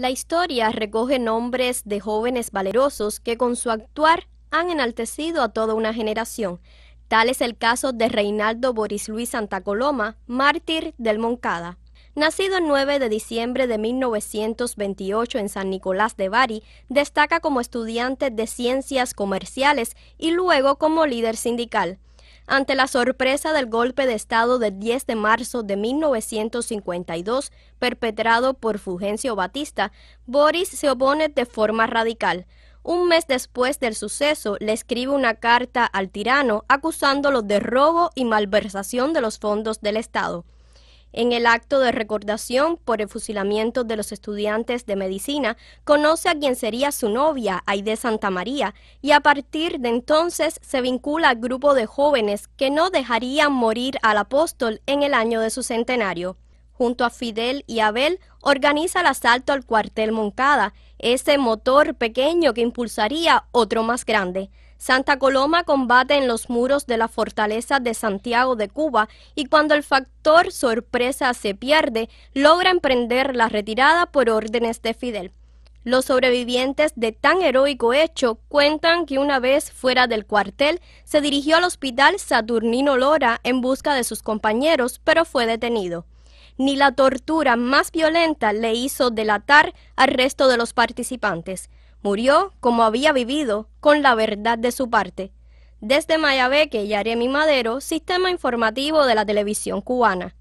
La historia recoge nombres de jóvenes valerosos que con su actuar han enaltecido a toda una generación. Tal es el caso de Reinaldo Boris Luis Santa Coloma, mártir del Moncada. Nacido el 9 de diciembre de 1928 en San Nicolás de Bari, destaca como estudiante de ciencias comerciales y luego como líder sindical ante la sorpresa del golpe de Estado del 10 de marzo de 1952 perpetrado por Fulgencio Batista, Boris se opone de forma radical. Un mes después del suceso, le escribe una carta al tirano acusándolo de robo y malversación de los fondos del Estado. En el acto de recordación por el fusilamiento de los estudiantes de medicina, conoce a quien sería su novia, Aide Santa María, y a partir de entonces se vincula al grupo de jóvenes que no dejarían morir al apóstol en el año de su centenario. Junto a Fidel y Abel, organiza el asalto al cuartel Moncada, ese motor pequeño que impulsaría otro más grande. Santa Coloma combate en los muros de la fortaleza de Santiago de Cuba y cuando el factor sorpresa se pierde, logra emprender la retirada por órdenes de Fidel. Los sobrevivientes de tan heroico hecho cuentan que una vez fuera del cuartel se dirigió al hospital Saturnino Lora en busca de sus compañeros, pero fue detenido. Ni la tortura más violenta le hizo delatar al resto de los participantes. Murió como había vivido, con la verdad de su parte. Desde Mayabeque, Yaremi Madero, Sistema Informativo de la Televisión Cubana.